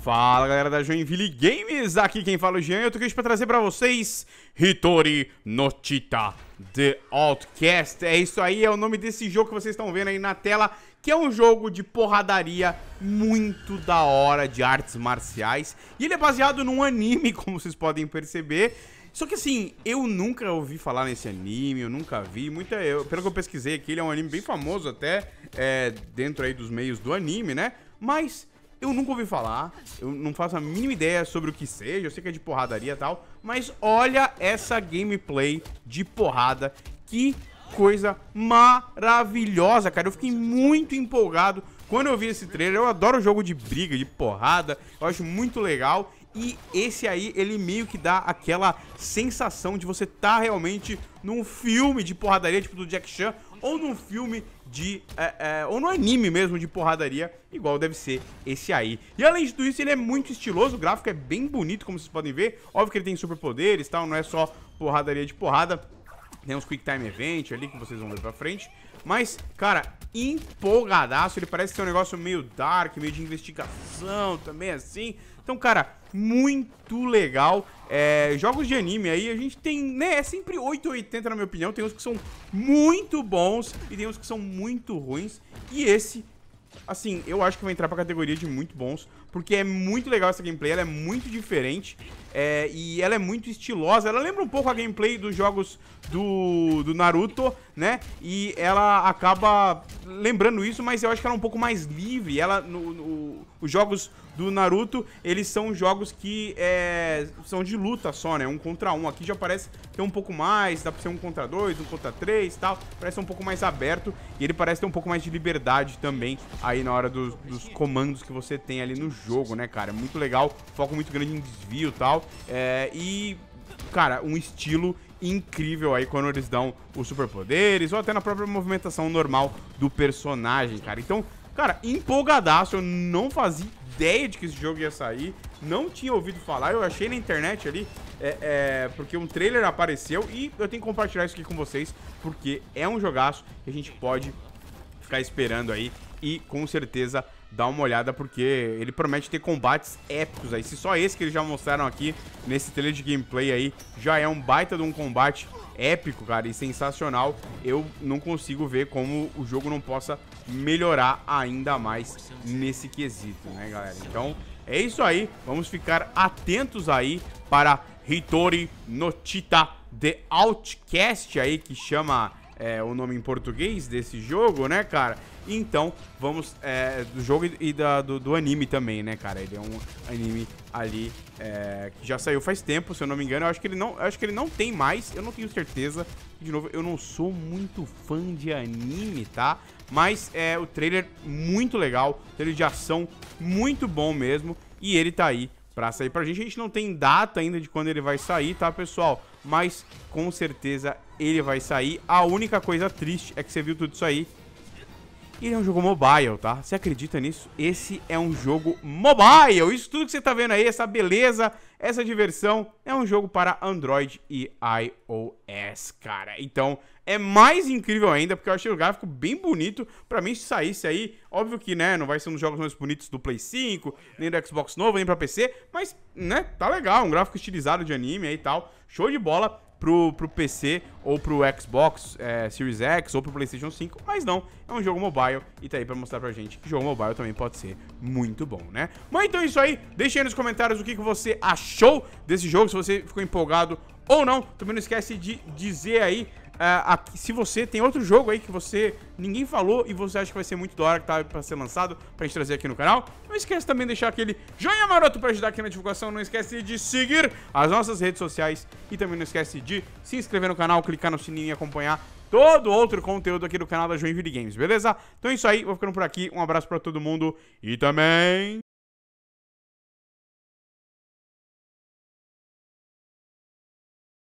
Fala galera da Joinville Games, aqui quem fala é o Jean, eu tô aqui pra trazer pra vocês Hitori Notita The Outcast É isso aí, é o nome desse jogo que vocês estão vendo aí na tela Que é um jogo de porradaria muito da hora de artes marciais E ele é baseado num anime, como vocês podem perceber só que assim, eu nunca ouvi falar nesse anime, eu nunca vi. Muita, eu, pelo que eu pesquisei aqui, ele é um anime bem famoso até é, dentro aí dos meios do anime, né? Mas eu nunca ouvi falar, eu não faço a mínima ideia sobre o que seja, eu sei que é de porradaria e tal, mas olha essa gameplay de porrada, que coisa maravilhosa, cara. Eu fiquei muito empolgado quando eu vi esse trailer. Eu adoro jogo de briga, de porrada, eu acho muito legal. E esse aí, ele meio que dá aquela sensação de você estar tá realmente num filme de porradaria, tipo do Jack Chan, ou num filme de... É, é, ou num anime mesmo de porradaria, igual deve ser esse aí. E além de tudo isso, ele é muito estiloso, o gráfico é bem bonito, como vocês podem ver. Óbvio que ele tem superpoderes e tal, não é só porradaria de porrada. Tem uns Quick Time Event ali que vocês vão ver pra frente. Mas, cara, empolgadaço. Ele parece ser um negócio meio dark, meio de investigação também, assim. Então, cara, muito legal. É, jogos de anime aí, a gente tem, né, é sempre 880 na minha opinião. Tem uns que são muito bons e tem uns que são muito ruins. E esse, assim, eu acho que vai entrar pra categoria de muito bons porque é muito legal essa gameplay, ela é muito diferente é, e ela é muito estilosa. Ela lembra um pouco a gameplay dos jogos do, do Naruto, né? E ela acaba lembrando isso, mas eu acho que ela é um pouco mais livre. Ela, no, no os jogos do Naruto, eles são jogos que é, são de luta só, né? Um contra um. Aqui já parece ter um pouco mais, dá pra ser um contra dois, um contra três e tal. Parece ser um pouco mais aberto e ele parece ter um pouco mais de liberdade também aí na hora dos, dos comandos que você tem ali no jogo, né, cara? É muito legal, foco muito grande em desvio tal, é, e cara, um estilo incrível aí quando eles dão os superpoderes ou até na própria movimentação normal do personagem, cara. Então, Cara, empolgadaço, eu não fazia ideia de que esse jogo ia sair, não tinha ouvido falar, eu achei na internet ali, é, é, porque um trailer apareceu e eu tenho que compartilhar isso aqui com vocês, porque é um jogaço que a gente pode ficar esperando aí e com certeza dar uma olhada porque ele promete ter combates épicos aí. Se só esse que eles já mostraram aqui nesse trailer de gameplay aí já é um baita de um combate épico, cara, e sensacional, eu não consigo ver como o jogo não possa melhorar ainda mais nesse quesito, né, galera? Então, é isso aí. Vamos ficar atentos aí para Hitori Notita The Outcast aí, que chama é, o nome em português desse jogo, né, cara? Então, vamos... É, do jogo e da, do, do, anime também, né, cara? Ele é um anime ali é, que já saiu faz tempo, se eu não me engano. Eu acho que ele não, acho que ele não tem mais, eu não tenho certeza. De novo, eu não sou muito fã de anime, tá? Mas é o trailer muito legal, trailer de ação muito bom mesmo. E ele tá aí pra sair pra gente. A gente não tem data ainda de quando ele vai sair, tá, pessoal? Mas com certeza ele vai sair. A única coisa triste é que você viu tudo isso aí e é um jogo mobile, tá? Você acredita nisso? Esse é um jogo mobile! Isso tudo que você tá vendo aí, essa beleza, essa diversão, é um jogo para Android e iOS, cara. Então, é mais incrível ainda, porque eu achei o gráfico bem bonito. Pra mim, se saísse aí, óbvio que, né, não vai ser um dos jogos mais bonitos do Play 5, nem do Xbox novo, nem pra PC, mas, né, tá legal, um gráfico estilizado de anime aí e tal. Show de bola pro, pro PC ou pro Xbox é, Series X ou pro PlayStation 5, mas não, é um jogo mobile e tá aí pra mostrar pra gente que jogo mobile também pode ser muito bom, né? Mas então é isso aí, deixe aí nos comentários o que, que você achou desse jogo, se você ficou empolgado ou não. Também não esquece de dizer aí é, aqui, se você tem outro jogo aí que você ninguém falou e você acha que vai ser muito da hora que tá pra ser lançado, pra gente trazer aqui no canal, não esquece também de deixar aquele joinha maroto pra ajudar aqui na divulgação, não esquece de seguir as nossas redes sociais e também não esquece de se inscrever no canal, clicar no sininho e acompanhar todo outro conteúdo aqui do canal da Joinville Games, beleza? Então é isso aí, vou ficando por aqui, um abraço pra todo mundo e também...